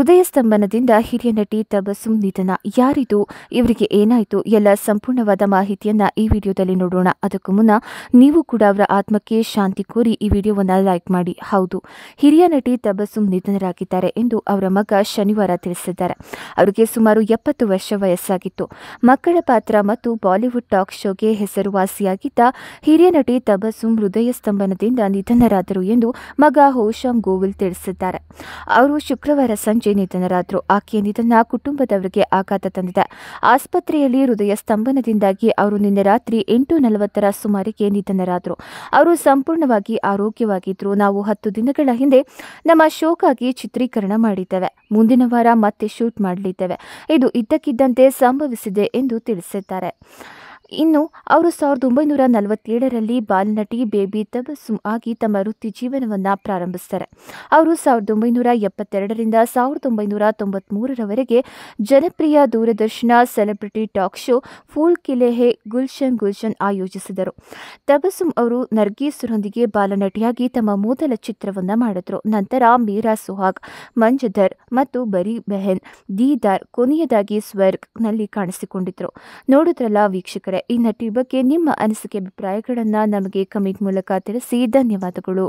ಹೃದಯ ಸ್ತಂಭನದಿಂದ ಹಿರಿಯ ನಟಿ ತಬಸುಂ ನಿಧನ ಯಾರಿದು ಇವರಿಗೆ ಏನಾಯಿತು ಎಲ್ಲ ಸಂಪೂರ್ಣವಾದ ಮಾಹಿತಿಯನ್ನ ಈ ವಿಡಿಯೋದಲ್ಲಿ ನೋಡೋಣ ಅದಕ್ಕೂ ಮುನ್ನ ನೀವು ಕೂಡ ಅವರ ಆತ್ಮಕ್ಕೆ ಶಾಂತಿ ಕೋರಿ ಈ ವಿಡಿಯೋವನ್ನ ಲೈಕ್ ಮಾಡಿ ಹೌದು ಹಿರಿಯ ನಟಿ ತಬಸುಂ ನಿಧನರಾಗಿದ್ದಾರೆ ಎಂದು ಅವರ ಮಗ ಶನಿವಾರ ತಿಳಿಸಿದ್ದಾರೆ ಅವರಿಗೆ ಸುಮಾರು ಎಪ್ಪತ್ತು ವರ್ಷ ವಯಸ್ಸಾಗಿತ್ತು ಮಕ್ಕಳ ಪಾತ್ರ ಮತ್ತು ಬಾಲಿವುಡ್ ಟಾಕ್ ಶೋಗೆ ಹೆಸರುವಾಸಿಯಾಗಿದ್ದ ಹಿರಿಯ ನಟಿ ತಬಸುಂ ಹೃದಯ ಸ್ತಂಭನದಿಂದ ನಿಧನರಾದರು ಎಂದು ಮಗ ಹೋಶಾಮ್ ಗೋವಿಲ್ ತಿಳಿಸಿದ್ದಾರೆ ಅವರು ಶುಕ್ರವಾರ ಸಂಜೆ ಸಂಜೆ ನಿಧನರಾದರು ಆಕೆಯ ನಿಧನ ಕುಟುಂಬದವರಿಗೆ ಆಘಾತ ತಂದಿದೆ ಆಸ್ಪತ್ರೆಯಲ್ಲಿ ಹೃದಯ ಸ್ತಂಭನದಿಂದಾಗಿ ಅವರು ನಿನ್ನೆ ರಾತ್ರಿ ಎಂಟು ನಲವತ್ತರ ಸುಮಾರಿಗೆ ನಿಧನರಾದರು ಅವರು ಸಂಪೂರ್ಣವಾಗಿ ಆರೋಗ್ಯವಾಗಿದ್ದರು ನಾವು ಹತ್ತು ದಿನಗಳ ಹಿಂದೆ ನಮ್ಮ ಶೋಕಾಗಿ ಚಿತ್ರೀಕರಣ ಮಾಡಿದ್ದೇವೆ ಮುಂದಿನ ವಾರ ಮತ್ತೆ ಶೂಟ್ ಮಾಡಲಿದ್ದೇವೆ ಇದು ಇದ್ದಕ್ಕಿದ್ದಂತೆ ಸಂಭವಿಸಿದೆ ಎಂದು ತಿಳಿಸಿದ್ದಾರೆ ಇನ್ನು ಅವರು ಸಾವಿರದ ಒಂಬೈನೂರ ನಲವತ್ತೇಳರಲ್ಲಿ ಬಾಲನಟಿ ಬೇಬಿ ತಬಸುಮ್ ಆಗಿ ತಮ್ಮ ವೃತ್ತಿ ಜೀವನವನ್ನು ಪ್ರಾರಂಭಿಸ್ತಾರೆ ಅವರು ಸಾವಿರದ ಒಂಬೈನೂರ ಎಪ್ಪತ್ತೆರಡರಿಂದ ಸಾವಿರದ ಒಂಬೈನೂರ ತೊಂಬತ್ಮೂರರವರೆಗೆ ಜನಪ್ರಿಯ ದೂರದರ್ಶನ celebrity talk show Phool Khile Hain Gulshan Gulshan ಆಯೋಜಿಸಿದರು ತಬಸುಮ್ ಅವರು ನರ್ಗೀಸ್ರೊಂದಿಗೆ ಬಾಲನಟಿಯಾಗಿ ತಮ್ಮ ಮೊದಲ ಚಿತ್ರವನ್ನು ಮಾಡಿದರು ನಂತರ ಮೀರಾ ಸುಹಾಗ್ ಮಂಜಧರ್ ಮತ್ತು ಬರಿ ಬೆಹನ್ ದೀದಾರ್ ಕೊನೆಯದಾಗಿ ಸ್ವರ್ಗ್ನಲ್ಲಿ ಕಾಣಿಸಿಕೊಂಡಿದ್ದರು ನೋಡಿದ್ರಲ್ಲ ವೀಕ್ಷಕರೇ ಈ ನಟಿ ಬಗ್ಗೆ ನಿಮ್ಮ ಅನಿಸಿಕೆ ಅಭಿಪ್ರಾಯಗಳನ್ನು ನಮಗೆ ಕಮೆಂಟ್ ಮೂಲಕ ತಿಳಿಸಿ ಧನ್ಯವಾದಗಳು